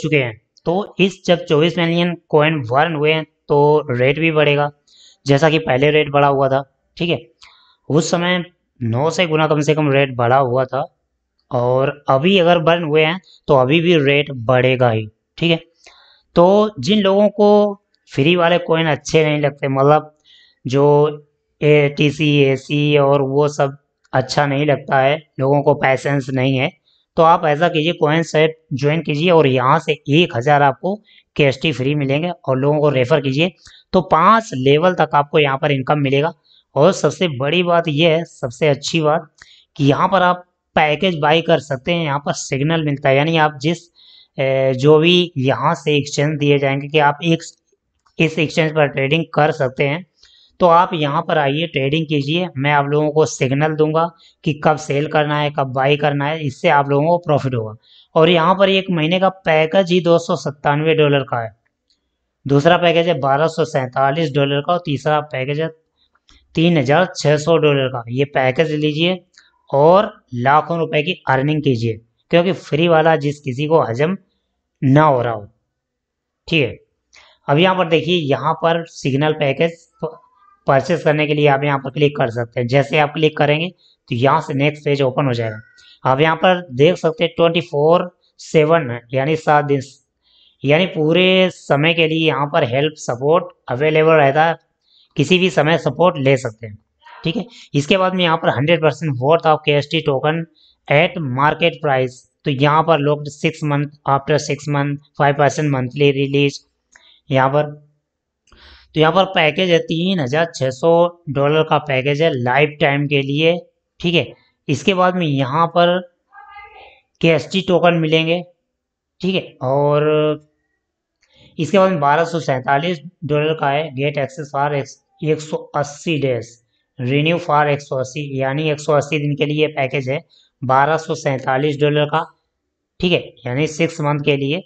चुके हैं तो इस जब 24 मिलियन कॉइन वर्न हुए हैं तो रेट भी बढ़ेगा जैसा कि पहले रेट बढ़ा हुआ था ठीक है उस समय नौ से गुना कम से कम रेट बढ़ा हुआ था और अभी अगर बर्न हुए हैं तो अभी भी रेट बढ़ेगा ही ठीक है तो जिन लोगों को फ्री वाले कॉइन अच्छे नहीं लगते मतलब जो ए टी सी ए सी और वो सब अच्छा नहीं लगता है लोगों को पैसेंस नहीं है तो आप ऐसा कीजिए कोइन सेट ज्वाइन कीजिए और यहाँ से एक हज़ार आपको कैश टी फ्री मिलेंगे और लोगों को रेफ़र कीजिए तो पाँच लेवल तक आपको यहाँ पर इनकम मिलेगा और सबसे बड़ी बात यह है सबसे अच्छी बात कि यहाँ पर आप पैकेज बाई कर सकते हैं यहाँ पर सिग्नल मिलता है यानी आप जिस जो भी यहाँ से एक्सचेंज दिए जाएंगे कि आप एक इस एक्सचेंज पर ट्रेडिंग कर सकते हैं तो आप यहाँ पर आइए ट्रेडिंग कीजिए मैं आप लोगों को सिग्नल दूंगा कि कब सेल करना है कब बाई करना है इससे आप लोगों को प्रॉफिट होगा और यहाँ पर एक महीने का पैकेज ही दो डॉलर का है दूसरा पैकेज है बारह डॉलर का और तीसरा पैकेज है तीन हजार सौ डॉलर का ये पैकेज लीजिए और लाखों रुपए की अर्निंग कीजिए क्योंकि फ्री वाला जिस किसी को हजम ना हो रहा हो ठीक है अब यहाँ पर देखिए यहाँ पर सिग्नल पैकेज परचेस करने के लिए आप यहाँ पर क्लिक कर सकते हैं जैसे आप क्लिक करेंगे तो यहाँ से नेक्स्ट पेज ओपन हो जाएगा आप यहाँ पर देख सकते हैं ट्वेंटी फोर सेवन यानी सात दिन यानी पूरे समय के लिए यहाँ पर हेल्प सपोर्ट अवेलेबल रहता है किसी भी समय सपोर्ट ले सकते हैं ठीक है इसके बाद में यहाँ पर हंड्रेड परसेंट वर्थ ऑफ के टोकन एट मार्केट प्राइस तो यहाँ पर लोग six month after six month five percent monthly release यहाँ पर तो यहाँ पर पैकेज है तीन हज़ार छः सौ डॉलर का पैकेज है लाइफ टाइम के लिए ठीक है इसके बाद में यहाँ पर के टोकन मिलेंगे ठीक है और इसके बाद में बारह सौ सैंतालीस डॉलर का है गेट एक्सेस फॉर एक सौ अस्सी डेज रिन्यू फॉर एक सौ अस्सी यानी एक सौ अस्सी दिन के लिए पैकेज है बारह सौ सैंतालीस डॉलर का ठीक है यानी सिक्स मंथ के लिए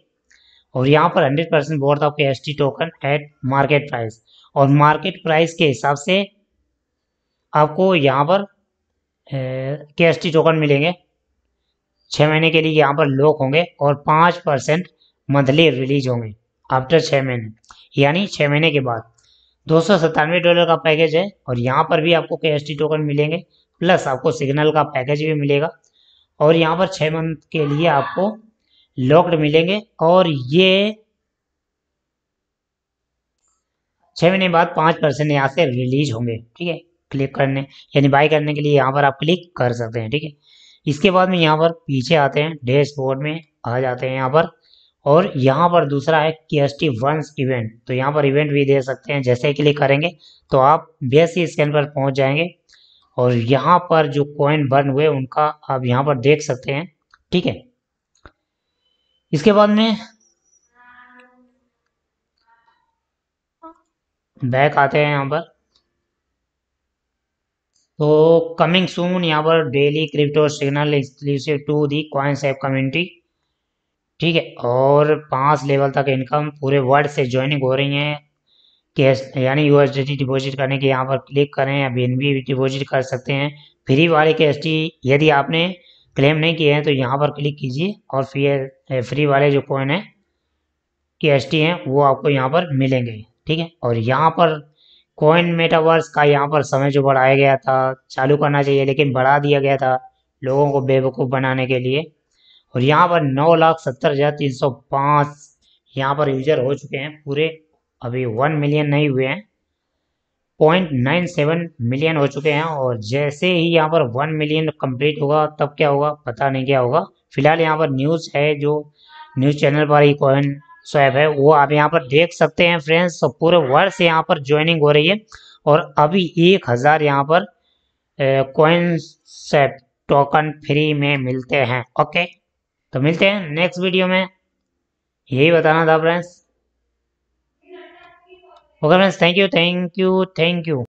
और यहाँ पर 100 परसेंट बोर्ड आपके S token at market price और मार्केट प्राइस के हिसाब से आपको यहाँ पर के एस टोकन मिलेंगे छः महीने के लिए यहाँ पर लॉक होंगे और पाँच परसेंट मंथली रिलीज होंगे आफ्टर छः महीने यानी छः महीने के बाद दो डॉलर का पैकेज है और यहाँ पर भी आपको के एस टोकन मिलेंगे प्लस आपको सिग्नल का पैकेज भी मिलेगा और यहाँ पर छः मंथ के लिए आपको लॉक्ड मिलेंगे और ये छः महीने बाद पाँच परसेंट यहाँ से रिलीज होंगे ठीक है क्लिक करने यानी बाय करने के लिए यहाँ पर आप क्लिक कर सकते हैं ठीक है इसके बाद में यहाँ पर पीछे आते हैं डैशबोर्ड में आ जाते हैं यहाँ पर और यहाँ पर दूसरा है के एस टी वंस इवेंट तो यहाँ पर इवेंट भी दे सकते हैं जैसे क्लिक करेंगे तो आप बी स्कैन पर पहुँच जाएंगे और यहाँ पर जो कॉइन बर्न हुए उनका आप यहाँ पर देख सकते हैं ठीक है इसके बाद में बैक आते हैं यहाँ पर तो कमिंग सून यहाँ पर daily crypto signal exclusive to the coins app community ठीक है और पांच लेवल तक इनकम पूरे वर्ल्ड से ज्वाइनिंग हो रही है कैश यानी यूएसडी डिपॉजिट करने के यहाँ पर क्लिक करें या बी डिपॉजिट कर सकते हैं फ्री वाले कैश यदि आपने क्लेम नहीं किए हैं तो यहाँ पर क्लिक कीजिए और फिर फ्री वाले जो कॉइन है के एस टी हैं वो आपको यहाँ पर मिलेंगे ठीक है और यहाँ पर कॉइन मेटावर्स का यहाँ पर समय जो बढ़ाया गया था चालू करना चाहिए लेकिन बढ़ा दिया गया था लोगों को बेवकूफ़ बनाने के लिए और यहाँ पर नौ लाख सत्तर हज़ार तीन सौ पाँच यहाँ पर यूजर हो चुके हैं पूरे अभी वन मिलियन नहीं हुए हैं 0.97 मिलियन हो चुके हैं और जैसे ही यहाँ पर 1 मिलियन कंप्लीट होगा तब क्या होगा पता नहीं क्या होगा फिलहाल यहाँ पर न्यूज़ है जो न्यूज़ चैनल पर ही कॉइन स्वैप है वो आप यहाँ पर देख सकते हैं फ्रेंड्स तो पूरे वर्ष यहाँ पर ज्वाइनिंग हो रही है और अभी एक हज़ार यहाँ पर कॉइन स्वैप टोकन फ्री में मिलते हैं ओके तो मिलते हैं नेक्स्ट वीडियो में यही बताना था friends Okay, friends, thank you, thank you, thank you.